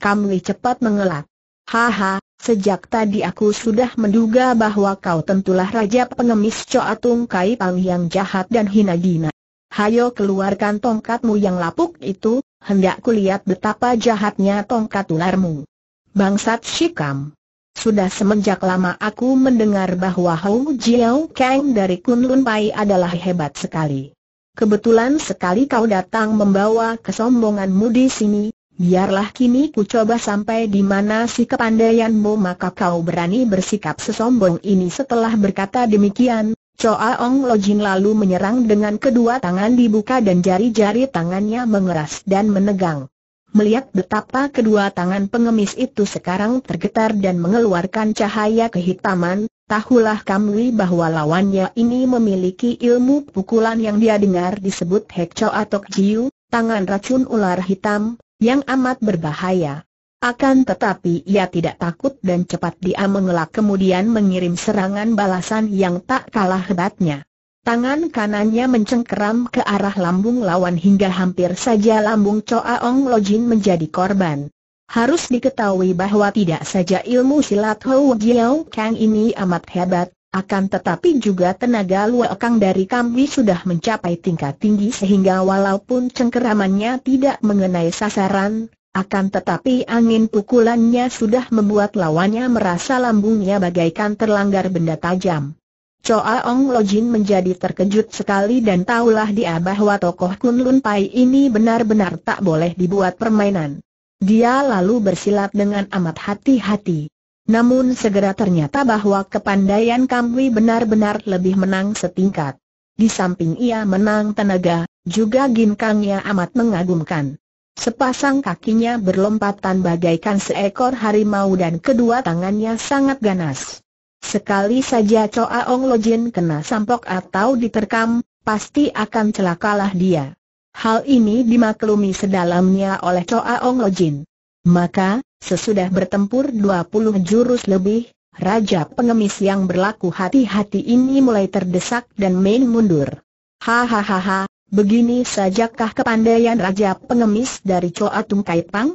Kamli cepat mengelak. Haha, sejak tadi aku sudah menduga bahwa kau tentulah Raja Pengemis Tung Kai Pang yang jahat dan hina dina. Hayo keluarkan tongkatmu yang lapuk itu, hendak kulihat betapa jahatnya tongkat ularmu. Bangsat Shikam. Sudah semenjak lama aku mendengar bahwa Hou Jiao Kang dari Kunlun Pai adalah hebat sekali. Kebetulan sekali kau datang membawa kesombonganmu di sini, biarlah kini ku coba sampai di mana si kepandaianmu maka kau berani bersikap sesombong ini setelah berkata demikian. Choa Ong Jin lalu menyerang dengan kedua tangan dibuka dan jari-jari tangannya mengeras dan menegang. Melihat betapa kedua tangan pengemis itu sekarang tergetar dan mengeluarkan cahaya kehitaman, tahulah Kamli bahwa lawannya ini memiliki ilmu pukulan yang dia dengar disebut Hekcho atau Jiu, tangan racun ular hitam, yang amat berbahaya. Akan tetapi ia tidak takut dan cepat dia mengelak kemudian mengirim serangan balasan yang tak kalah hebatnya. Tangan kanannya mencengkeram ke arah lambung lawan hingga hampir saja lambung Choa Ong Lojin menjadi korban. Harus diketahui bahwa tidak saja ilmu silat Hou Jiao Kang ini amat hebat, akan tetapi juga tenaga Kang dari Kambi sudah mencapai tingkat tinggi sehingga walaupun cengkeramannya tidak mengenai sasaran, akan tetapi angin pukulannya sudah membuat lawannya merasa lambungnya bagaikan terlanggar benda tajam. Choa Ong Lojin menjadi terkejut sekali dan tahulah dia bahwa tokoh Kun Lun Pai ini benar-benar tak boleh dibuat permainan. Dia lalu bersilat dengan amat hati-hati. Namun segera ternyata bahwa kepandaian Kamui benar-benar lebih menang setingkat. Di samping ia menang tenaga, juga ginkangnya amat mengagumkan. Sepasang kakinya berlompatan bagaikan seekor harimau dan kedua tangannya sangat ganas. Sekali saja Choa Ong Lojin kena sampok atau diterkam, pasti akan celakalah dia. Hal ini dimaklumi sedalamnya oleh Choa Ong Lojin. Maka, sesudah bertempur 20 jurus lebih, Raja pengemis yang berlaku hati-hati ini mulai terdesak dan main mundur. Hahaha, begini sajakah kepandaian Raja pengemis dari Coa Tung Kai Pang?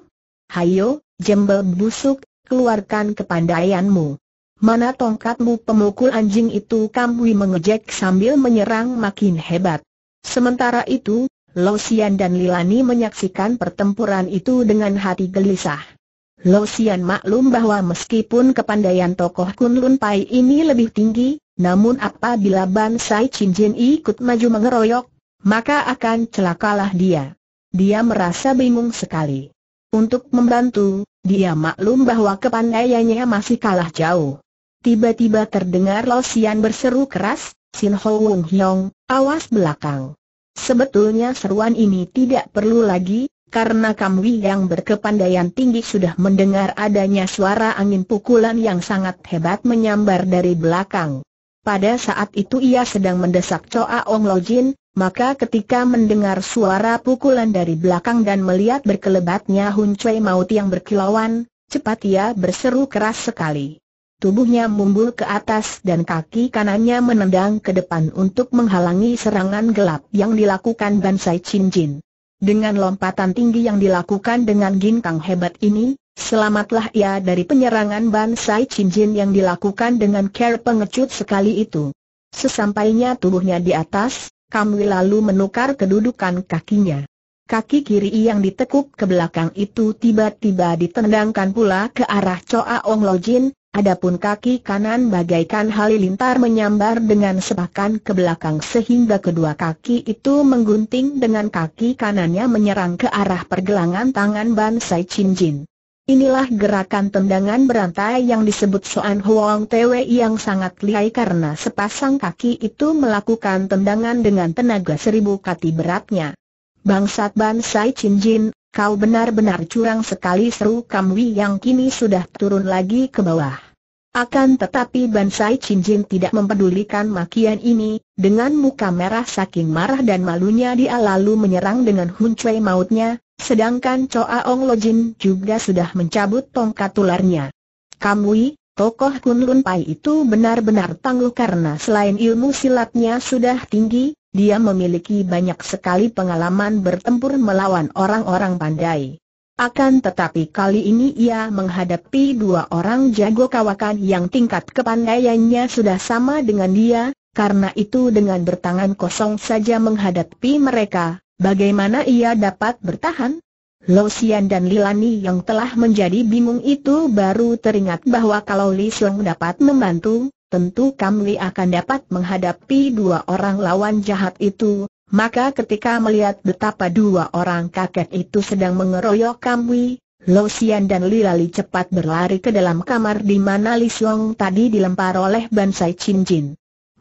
Hayo, jembel busuk, keluarkan kepandaianmu. Mana tongkatmu pemukul anjing itu Kamui mengejek sambil menyerang makin hebat. Sementara itu, Losian dan Lilani menyaksikan pertempuran itu dengan hati gelisah. Losian maklum bahwa meskipun kepandaian tokoh Kunlun Pai ini lebih tinggi, namun apabila Ban Sai Chin Jin ikut maju mengeroyok, maka akan celakalah dia. Dia merasa bingung sekali. Untuk membantu, dia maklum bahwa kepandaiannya masih kalah jauh. Tiba-tiba terdengar Losian berseru keras, Sin Ho Wung Hiong, awas belakang. Sebetulnya seruan ini tidak perlu lagi, karena Kamwi yang berkepandaian tinggi sudah mendengar adanya suara angin pukulan yang sangat hebat menyambar dari belakang. Pada saat itu ia sedang mendesak Choa Ong Lo maka ketika mendengar suara pukulan dari belakang dan melihat berkelebatnya Hun Cui Maut yang berkilauan, cepat ia berseru keras sekali. Tubuhnya mumbul ke atas dan kaki kanannya menendang ke depan untuk menghalangi serangan gelap yang dilakukan Bansai Chin Jin. Dengan lompatan tinggi yang dilakukan dengan ginkang hebat ini, selamatlah ia dari penyerangan Bansai Chin Jin yang dilakukan dengan care pengecut sekali itu. Sesampainya tubuhnya di atas, Kamui lalu menukar kedudukan kakinya. Kaki kiri yang ditekuk ke belakang itu tiba-tiba ditendangkan pula ke arah Choa Ong Lo Jin, Adapun kaki kanan bagaikan halilintar menyambar dengan sepakan ke belakang sehingga kedua kaki itu menggunting dengan kaki kanannya menyerang ke arah pergelangan tangan Bansai Chin Jin. Inilah gerakan tendangan berantai yang disebut Soan Huang Tewe yang sangat liai karena sepasang kaki itu melakukan tendangan dengan tenaga seribu kati beratnya. Bangsat Bansai Chin Jin, kau benar-benar curang sekali seru Kamwi yang kini sudah turun lagi ke bawah. Akan tetapi Bansai Chinjin tidak mempedulikan makian ini, dengan muka merah saking marah dan malunya dia lalu menyerang dengan Chui mautnya, sedangkan Choa Ong Lojin juga sudah mencabut tongkat tularnya. Kamui, tokoh Kun Lun Pai itu benar-benar tangguh karena selain ilmu silatnya sudah tinggi, dia memiliki banyak sekali pengalaman bertempur melawan orang-orang pandai. Akan tetapi kali ini ia menghadapi dua orang jago kawakan yang tingkat kepandaiannya sudah sama dengan dia, karena itu dengan bertangan kosong saja menghadapi mereka, bagaimana ia dapat bertahan? Losian dan Lilani yang telah menjadi bingung itu baru teringat bahwa kalau Li Xiong dapat membantu, tentu Kamli akan dapat menghadapi dua orang lawan jahat itu, maka ketika melihat betapa dua orang kakek itu sedang mengeroyok Kamui, Lo Xian dan Lali cepat berlari ke dalam kamar di mana Li Xiong tadi dilempar oleh Bansai Chin Jin.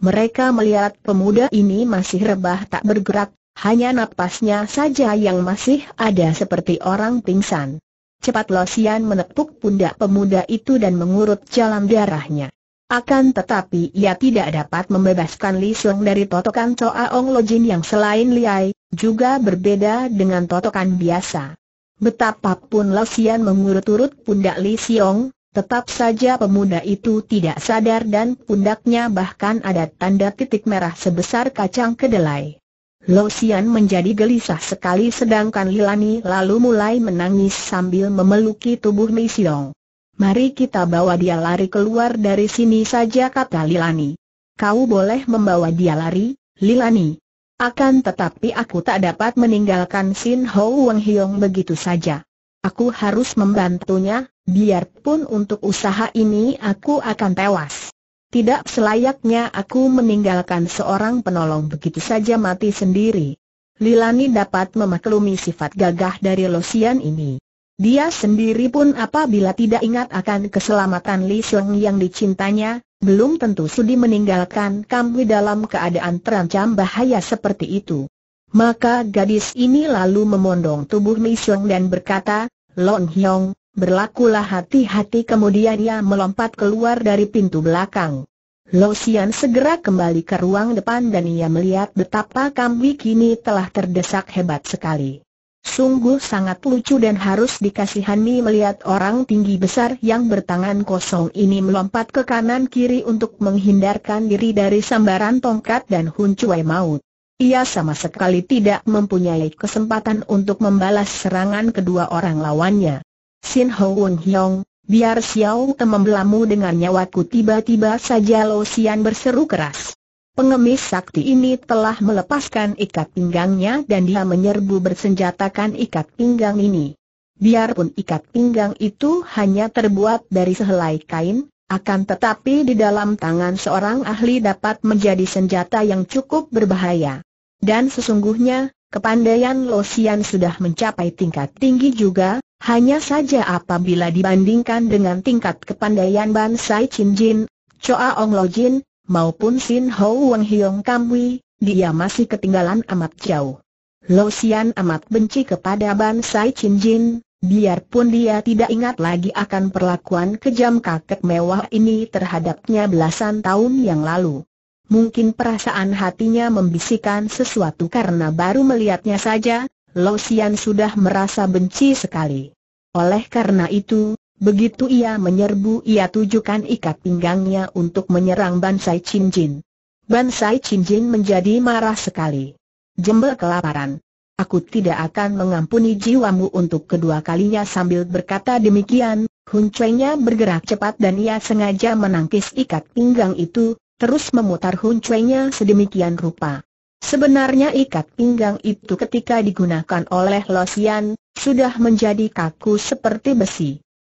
Mereka melihat pemuda ini masih rebah tak bergerak, hanya napasnya saja yang masih ada seperti orang pingsan. Cepat Lo Xian menepuk pundak pemuda itu dan mengurut jalan darahnya. Akan tetapi ia tidak dapat membebaskan Li Sung dari totokan Choa Ong Lo Jin yang selain liai, juga berbeda dengan totokan biasa. Betapapun Xian mengurut-urut pundak Li Siong, tetap saja pemuda itu tidak sadar dan pundaknya bahkan ada tanda titik merah sebesar kacang kedelai. Lo Xian menjadi gelisah sekali sedangkan Lilani lalu mulai menangis sambil memeluki tubuh Li Siong. Mari kita bawa dia lari keluar dari sini saja kata Lilani. Kau boleh membawa dia lari, Lilani. Akan tetapi aku tak dapat meninggalkan Sin Ho Wang Hyong begitu saja. Aku harus membantunya, biarpun untuk usaha ini aku akan tewas. Tidak selayaknya aku meninggalkan seorang penolong begitu saja mati sendiri. Lilani dapat memaklumi sifat gagah dari Losian ini. Dia sendiri pun apabila tidak ingat akan keselamatan Li Sung yang dicintanya, belum tentu sudi meninggalkan Kamui dalam keadaan terancam bahaya seperti itu. Maka gadis ini lalu memondong tubuh Li Sung dan berkata, Lon Hyong, berlakulah hati-hati kemudian ia melompat keluar dari pintu belakang. Lo Xian segera kembali ke ruang depan dan ia melihat betapa Kamui kini telah terdesak hebat sekali. Sungguh sangat lucu dan harus dikasihani melihat orang tinggi besar yang bertangan kosong ini melompat ke kanan kiri untuk menghindarkan diri dari sambaran tongkat dan huncuai maut. Ia sama sekali tidak mempunyai kesempatan untuk membalas serangan kedua orang lawannya. Sin Ho Won Hyong, biar Xiao Te membelamu dengan nyawaku tiba-tiba saja Lo Xian berseru keras. Pengemis sakti ini telah melepaskan ikat pinggangnya dan dia menyerbu bersenjatakan ikat pinggang ini. Biarpun ikat pinggang itu hanya terbuat dari sehelai kain, akan tetapi di dalam tangan seorang ahli dapat menjadi senjata yang cukup berbahaya. Dan sesungguhnya, kepandaian Losian sudah mencapai tingkat tinggi juga, hanya saja apabila dibandingkan dengan tingkat kepandaian Bansai Chin Jin, Choa Ong Lo Jin, maupun Sin Ho Wang Hiong Kamwi, dia masih ketinggalan amat jauh. Lo Xian amat benci kepada Bansai Chin Jin, biarpun dia tidak ingat lagi akan perlakuan kejam kakek mewah ini terhadapnya belasan tahun yang lalu. Mungkin perasaan hatinya membisikkan sesuatu karena baru melihatnya saja, Lo Xian sudah merasa benci sekali. Oleh karena itu, Begitu ia menyerbu ia tujukan ikat pinggangnya untuk menyerang Bansai Cinjin. Bansai Cinjin menjadi marah sekali. Jember kelaparan. Aku tidak akan mengampuni jiwamu untuk kedua kalinya sambil berkata demikian, Hun Cuenya bergerak cepat dan ia sengaja menangkis ikat pinggang itu, terus memutar Hun huncuenya sedemikian rupa. Sebenarnya ikat pinggang itu ketika digunakan oleh Losian, sudah menjadi kaku seperti besi.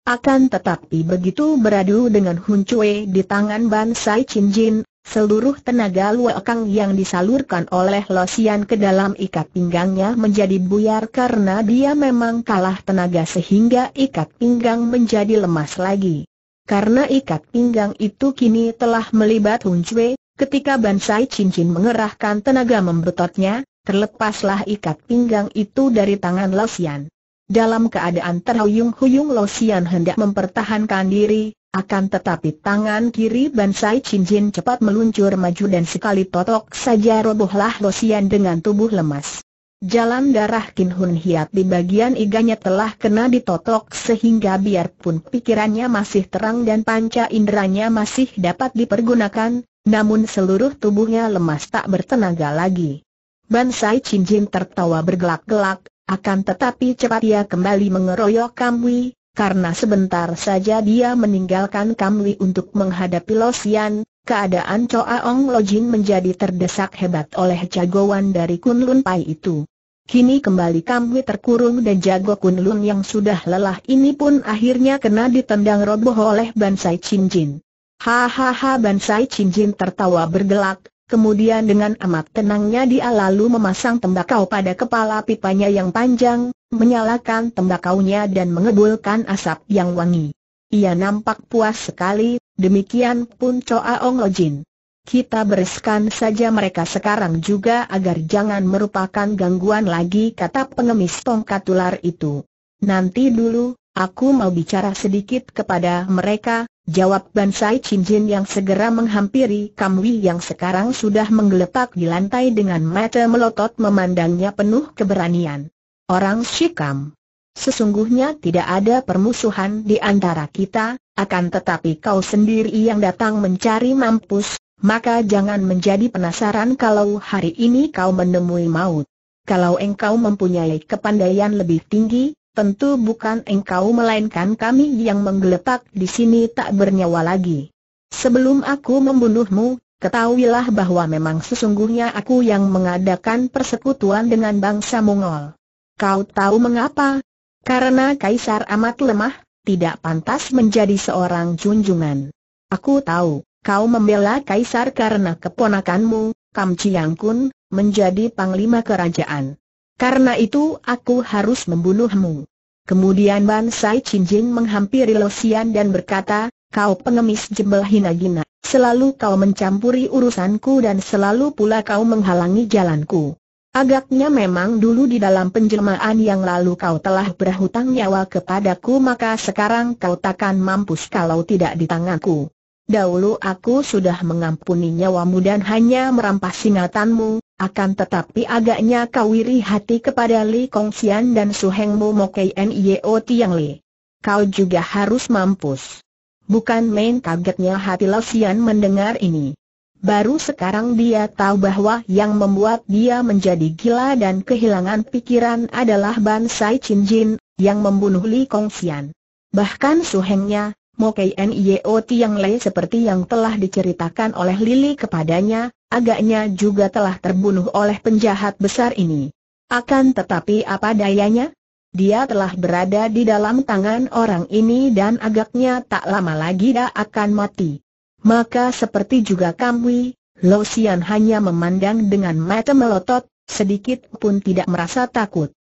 Akan tetapi begitu beradu dengan Hun Cui di tangan Ban Sai Chin Jin, seluruh tenaga luo kang yang disalurkan oleh Xian ke dalam ikat pinggangnya menjadi buyar karena dia memang kalah tenaga sehingga ikat pinggang menjadi lemas lagi. Karena ikat pinggang itu kini telah melibat Hun Cui, ketika Ban Sai Chin Jin mengerahkan tenaga membetotnya, terlepaslah ikat pinggang itu dari tangan Xian. Dalam keadaan terhuyung-huyung Lo Sian hendak mempertahankan diri, akan tetapi tangan kiri Bansai Chin Jin cepat meluncur maju dan sekali totok saja robohlah Lo Sian dengan tubuh lemas. Jalan darah Kin Hun Hiat di bagian iganya telah kena ditotok sehingga biarpun pikirannya masih terang dan panca inderanya masih dapat dipergunakan, namun seluruh tubuhnya lemas tak bertenaga lagi. Bansai Chin Jin tertawa bergelak-gelak, akan tetapi cepat ia kembali mengeroyok Kamui, karena sebentar saja dia meninggalkan Kamui untuk menghadapi Losian, keadaan Choa Ong Lojin menjadi terdesak hebat oleh jagoan dari Kunlun Pai itu. Kini kembali Kamui terkurung dan jago Kunlun yang sudah lelah ini pun akhirnya kena ditendang roboh oleh Bansai Chinjin. Hahaha Bansai Chinjin tertawa bergelak, Kemudian dengan amat tenangnya dia lalu memasang tembakau pada kepala pipanya yang panjang, menyalakan tembakaunya dan mengebulkan asap yang wangi. Ia nampak puas sekali, demikian pun Coa Ong Lojin. Kita bereskan saja mereka sekarang juga agar jangan merupakan gangguan lagi kata pengemis tongkat ular itu. Nanti dulu, Aku mau bicara sedikit kepada mereka, jawab Bansai Chinjin yang segera menghampiri Kamwi yang sekarang sudah menggeletak di lantai dengan mata melotot memandangnya penuh keberanian. Orang Shikam. Sesungguhnya tidak ada permusuhan di antara kita, akan tetapi kau sendiri yang datang mencari mampus, maka jangan menjadi penasaran kalau hari ini kau menemui maut. Kalau engkau mempunyai kepandaian lebih tinggi, Tentu bukan engkau melainkan kami yang menggeletak di sini tak bernyawa lagi. Sebelum aku membunuhmu, ketahuilah bahwa memang sesungguhnya aku yang mengadakan persekutuan dengan bangsa Mongol. Kau tahu mengapa? Karena Kaisar amat lemah, tidak pantas menjadi seorang junjungan. Aku tahu, kau membela Kaisar karena keponakanmu, Kam Chiang Kun, menjadi panglima kerajaan. Karena itu aku harus membunuhmu. Kemudian Ban Bansai Cinjing menghampiri Losian dan berkata, kau pengemis jembel hina-gina, selalu kau mencampuri urusanku dan selalu pula kau menghalangi jalanku. Agaknya memang dulu di dalam penjelmaan yang lalu kau telah berhutang nyawa kepadaku maka sekarang kau takkan mampus kalau tidak di tanganku. Dahulu aku sudah mengampuni nyawamu dan hanya merampas ingatanmu, akan tetapi agaknya kau iri hati kepada Li Kong Xian dan Su Heng Mo Mo Nio Tiang Li. Kau juga harus mampus. Bukan main kagetnya hati Lo Xian mendengar ini. Baru sekarang dia tahu bahwa yang membuat dia menjadi gila dan kehilangan pikiran adalah Bansai Chin Jin, yang membunuh Li Kong Xian. Bahkan suhengnya, Mokei Nio Tiang Li seperti yang telah diceritakan oleh Lily kepadanya, Agaknya juga telah terbunuh oleh penjahat besar ini. Akan tetapi apa dayanya? Dia telah berada di dalam tangan orang ini dan agaknya tak lama lagi dia akan mati. Maka seperti juga Kamui, Lo Sian hanya memandang dengan mata melotot, sedikit pun tidak merasa takut.